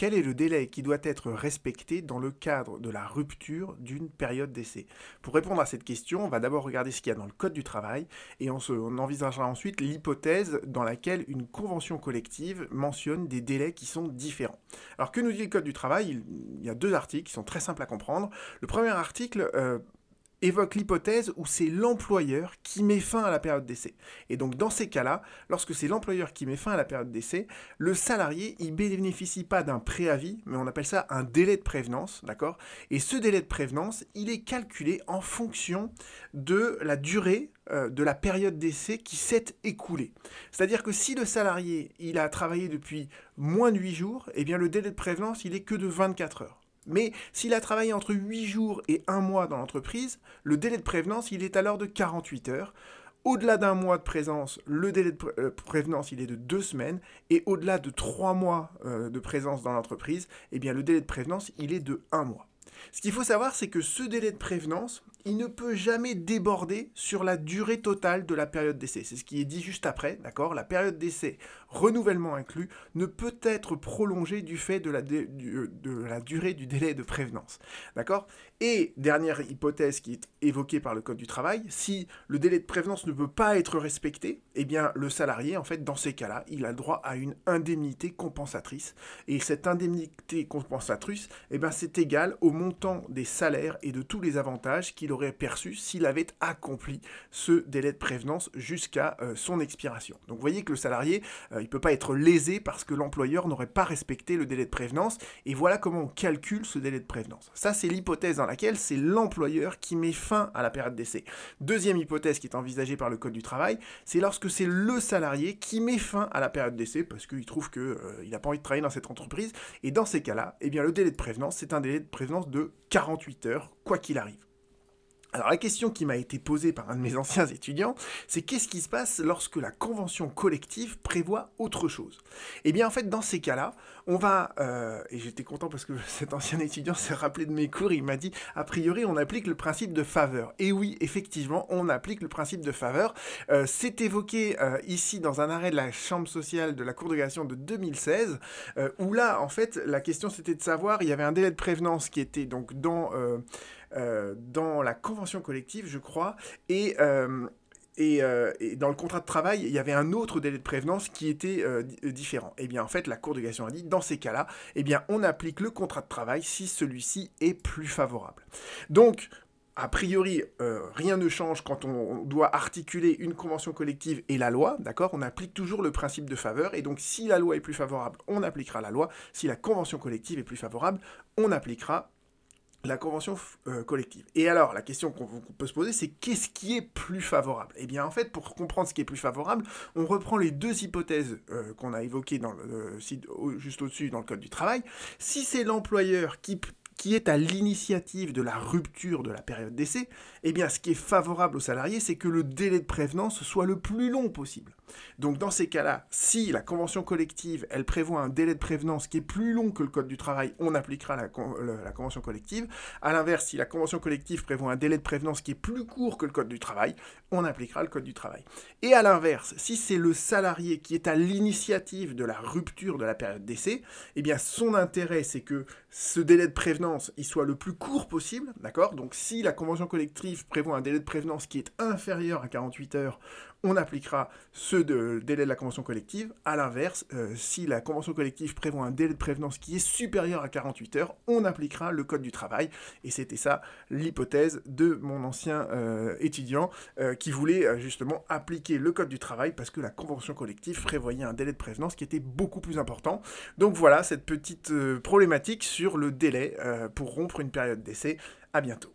quel est le délai qui doit être respecté dans le cadre de la rupture d'une période d'essai Pour répondre à cette question, on va d'abord regarder ce qu'il y a dans le Code du travail et on, envisagera ensuite l'hypothèse dans laquelle une convention collective mentionne des délais qui sont différents. Alors que nous dit le Code du travail il, y a deux articles qui sont très simples à comprendre. Le premier article... Euh, évoque l'hypothèse où c'est l'employeur qui met fin à la période d'essai. Et donc dans ces cas-là, lorsque c'est l'employeur qui met fin à la période d'essai, le salarié, il bénéficie pas d'un préavis, mais on appelle ça un délai de prévenance, d'accord Et ce délai de prévenance, il est calculé en fonction de la durée euh, de la période d'essai qui s'est écoulée. C'est-à-dire que si le salarié, il a travaillé depuis moins de 8 jours, eh bien le délai de prévenance, il est que de 24 heures. Mais s'il a travaillé entre 8 jours et 1 mois dans l'entreprise, le délai de prévenance, il est alors de 48 heures. Au-delà d'un mois de présence, le délai de euh, prévenance, il est de 2 semaines. Et au-delà de 3 mois euh, de présence dans l'entreprise, eh bien, le délai de prévenance, il est de 1 mois. Ce qu'il faut savoir, c'est que ce délai de prévenance, il ne peut jamais déborder sur la durée totale de la période d'essai. C'est ce qui est dit juste après, d'accord La période d'essai, renouvellement inclus, ne peut être prolongée du fait de la, euh, durée du délai de prévenance, d'accord Et dernière hypothèse qui est évoquée par le Code du travail, si le délai de prévenance ne peut pas être respecté, eh bien le salarié, en fait, dans ces cas-là, il a le droit à une indemnité compensatrice. Et cette indemnité compensatrice, eh bien c'est égal au montant des salaires et de tous les avantages qu'il aurait perçu s'il avait accompli ce délai de prévenance jusqu'à euh, son expiration. Donc vous voyez que le salarié, euh, il ne peut pas être lésé parce que l'employeur n'aurait pas respecté le délai de prévenance. Et voilà comment on calcule ce délai de prévenance. Ça, c'est l'hypothèse dans laquelle c'est l'employeur qui met fin à la période d'essai. Deuxième hypothèse qui est envisagée par le Code du travail, c'est lorsque c'est le salarié qui met fin à la période d'essai parce qu'il trouve qu'il euh, n'a pas envie de travailler dans cette entreprise. Et dans ces cas-là, eh bien, le délai de prévenance, c'est un délai de prévenance de 48 heures, quoi qu'il arrive. Alors la question qui m'a été posée par un de mes anciens étudiants, c'est qu'est-ce qui se passe lorsque la convention collective prévoit autre chose Eh bien en fait dans ces cas-là, on va, euh, et j'étais content parce que cet ancien étudiant s'est rappelé de mes cours, il m'a dit, a priori on applique le principe de faveur. Et oui, effectivement, on applique le principe de faveur. Euh, c'est évoqué euh, ici dans un arrêt de la Chambre sociale de la Cour de cassation de 2016, où là en fait la question c'était de savoir, il y avait un délai de prévenance qui était donc dans... Euh, dans la convention collective, je crois, et euh, euh, et, dans le contrat de travail, il y avait un autre délai de prévenance qui était différent. Et eh bien en fait, la Cour de cassation a dit, dans ces cas-là, eh bien on applique le contrat de travail si celui-ci est plus favorable. Donc, a priori, rien ne change quand on, doit articuler une convention collective et la loi, d'accord On applique toujours le principe de faveur, et donc si la loi est plus favorable, on appliquera la loi, si la convention collective est plus favorable, on appliquera la convention euh, collective. Et alors, la question qu'on peut se poser, c'est qu'est-ce qui est plus favorable Eh bien, en fait, pour comprendre ce qui est plus favorable, on reprend les deux hypothèses euh, qu'on a évoquées euh, juste au-dessus dans le Code du travail. Si c'est l'employeur qui qui est à l'initiative de la rupture de la période d'essai, eh bien, ce qui est favorable aux salariés, c'est que le délai de prévenance soit le plus long possible. Donc, dans ces cas-là, si la convention collective, elle prévoit un délai de prévenance qui est plus long que le code du travail, on appliquera la, convention collective. À l'inverse, si la convention collective prévoit un délai de prévenance qui est plus court que le code du travail, on appliquera le code du travail. Et à l'inverse, si c'est le salarié qui est à l'initiative de la rupture de la période d'essai, eh bien, son intérêt, c'est que ce délai de prévenance il soit le plus court possible, d'accord Donc si la convention collective prévoit un délai de prévenance qui est inférieur à 48 heures on appliquera ce de, délai de la convention collective. À l'inverse, euh, si la convention collective prévoit un délai de prévenance qui est supérieur à 48 heures, on appliquera le code du travail. Et c'était ça l'hypothèse de mon ancien euh, étudiant euh, qui voulait justement appliquer le code du travail parce que la convention collective prévoyait un délai de prévenance qui était beaucoup plus important. Donc voilà cette petite problématique sur le délai pour rompre une période d'essai. À bientôt.